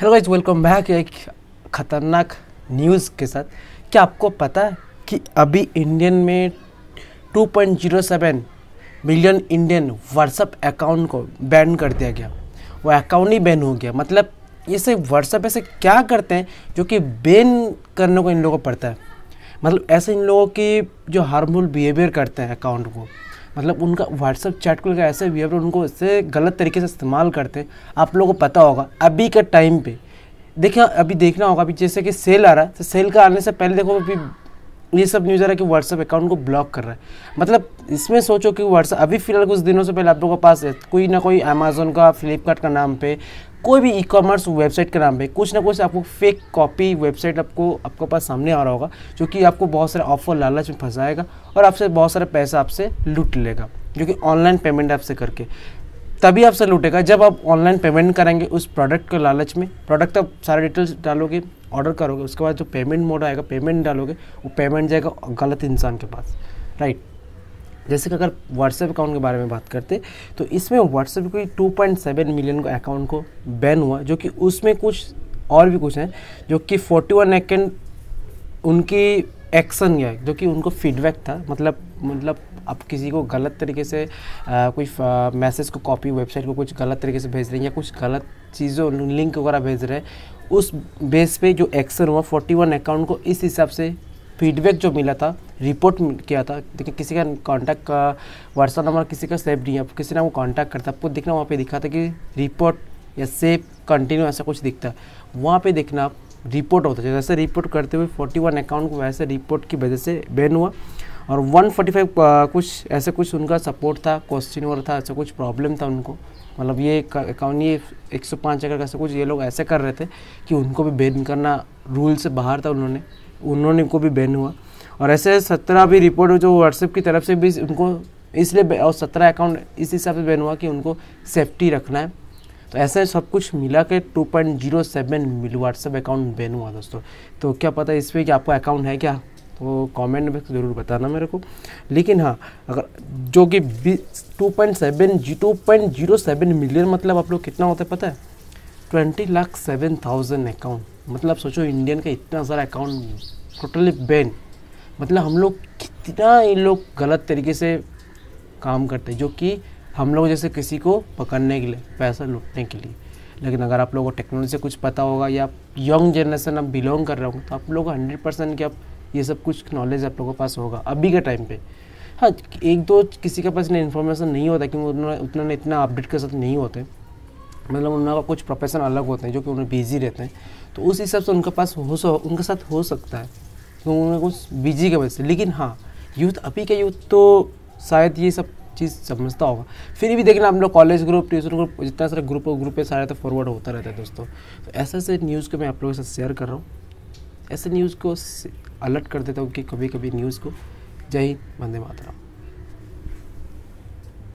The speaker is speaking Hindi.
हेलो गाइज वेलकम बैक एक ख़तरनाक न्यूज़ के साथ क्या आपको पता है कि अभी इंडियन में 2.07 मिलियन इंडियन व्हाट्सअप अकाउंट को बैन कर दिया गया वो अकाउंट ही बैन हो गया मतलब ये से व्हाट्सएप ऐसे क्या करते हैं जो कि बैन करने को इन लोगों को पड़ता है मतलब ऐसे इन लोगों की जो हार्मफुल बिहेवियर करते हैं अकाउंट को मतलब उनका व्हाट्सअप चैट को ऐसे बिहेवियर उनको इससे गलत तरीके से इस्तेमाल करते हैं आप लोगों को पता होगा अभी के टाइम पे देखिए अभी देखना होगा अभी जैसे कि सेल आ रहा है तो सेल का आने से पहले देखो अभी ये सब न्यूज़ आ रहा है कि व्हाट्सअप अकाउंट को ब्लॉक कर रहा है मतलब इसमें सोचो कि व्हाट्सअप अभी फिलहाल कुछ दिनों से पहले आप लोगों के पास कोई ना कोई अमेजोन का फ्लिपकार्ट का नाम पे कोई भी ई कॉमर्स वेबसाइट के नाम पे कुछ ना कुछ आपको फेक कॉपी वेबसाइट आपको आपके पास सामने आ रहा होगा जो कि आपको बहुत सारे ऑफर लालच में फंसाएगा और आपसे बहुत सारा पैसा आपसे लूट लेगा जो कि ऑनलाइन पेमेंट आपसे करके तभी आपसे लूटेगा जब आप ऑनलाइन पेमेंट करेंगे उस प्रोडक्ट के लालच में प्रोडक्ट आप सारे डिटेल्स डालोगे ऑर्डर करोगे उसके बाद जो पेमेंट मोड आएगा पेमेंट डालोगे वो पेमेंट जाएगा गलत इंसान के पास राइट जैसे कि अगर व्हाट्सएप अकाउंट के बारे में बात करते तो इसमें व्हाट्सएप पॉइंट 2.7 मिलियन का अकाउंट को बैन हुआ जो कि उसमें कुछ और भी कुछ हैं जो कि 41 वन एक्ट उनकी एक्शन गया जो कि उनको फीडबैक था मतलब मतलब आप किसी को गलत तरीके से आ, कोई मैसेज को कॉपी वेबसाइट को कुछ गलत तरीके से भेज रहे हैं या कुछ गलत चीज़ों लिंक वगैरह भेज रहे हैं उस बेस पे जो एक्शन हुआ 41 अकाउंट को इस हिसाब से फीडबैक जो मिला था रिपोर्ट किया था देखिए किसी का कांटेक्ट का व्हाट्सअप नंबर किसी का सेव नहीं है किसी ने वो कांटेक्ट करता आपको देखना वहाँ पे दिखा था कि रिपोर्ट या सेव कंटिन्यू ऐसा कुछ दिखता है वहाँ पे देखना आप रिपोर्ट होता है जैसे रिपोर्ट करते हुए 41 अकाउंट को वैसे रिपोर्ट की वजह से बैन हुआ और 145 uh, कुछ ऐसे कुछ उनका सपोर्ट था क्वेश्चन और था ऐसा कुछ प्रॉब्लम था उनको मतलब ये अकाउंट ये एक सौ पाँच अगर कैसे कुछ ये लोग ऐसे कर रहे थे कि उनको भी बैन करना रूल से बाहर था उन्होंने उन्होंने को भी बैन हुआ और ऐसे सत्रह भी रिपोर्ट जो व्हाट्सएप की तरफ से भी उनको इसलिए और सत्रह अकाउंट इस हिसाब से बैन हुआ कि उनको सेफ्टी रखना है तो ऐसे सब कुछ मिला के टू पॉइंट जीरो सेवन मिल व्हाट्सएप अकाउंट बैन हुआ दोस्तों तो क्या पता इस पर कि आपका अकाउंट है क्या तो कमेंट में ज़रूर बताना मेरे को लेकिन हाँ अगर जो कि टू पॉइंट सेवन जी two point zero seven million मतलब आप लोग कितना होता है पता है twenty lakh seven thousand account मतलब सोचो इंडियन का इतना सारा अकाउंट टोटली बैन मतलब हम लोग कितना ये लोग गलत तरीके से काम करते हैं जो कि हम लोग जैसे किसी को पकड़ने के लिए पैसा लूटने के लिए लेकिन अगर आप लोगों को टेक्नोलॉजी से कुछ पता होगा या यंग जनरेशन आप बिलोंग कर रहे होंगे तो आप लोग हंड्रेड परसेंट कि आप ये सब कुछ नॉलेज आप लोगों के पास होगा अभी के टाइम पे हाँ एक दो किसी के पास इतना इन्फॉर्मेशन नहीं होता क्योंकि उन्होंने उतना इतना अपडेट के साथ नहीं होते मतलब उनका कुछ प्रोफेशन अलग होते हैं जो कि उन्हें बिजी रहते हैं तो उस हिसाब से उनके पास हो सो उनके साथ हो सकता है तो उन्हें कुछ बिजी की वजह से लेकिन हाँ यूथ अभी का यूथ तो शायद ये सब चीज़ समझता होगा फिर भी देखना हम लोग कॉलेज ग्रुप ट्यूशन ग्रुप जितना सारा ग्रुप ग्रुप पे सारे तो फॉरवर्ड होता रहता है दोस्तों तो ऐसे ऐसे न्यूज़ को मैं आप लोगों के साथ शेयर कर रहा हूँ ऐसे न्यूज़ को अलर्ट कर देता हूँ कि कभी कभी न्यूज़ को जय हिंद वंदे मातरम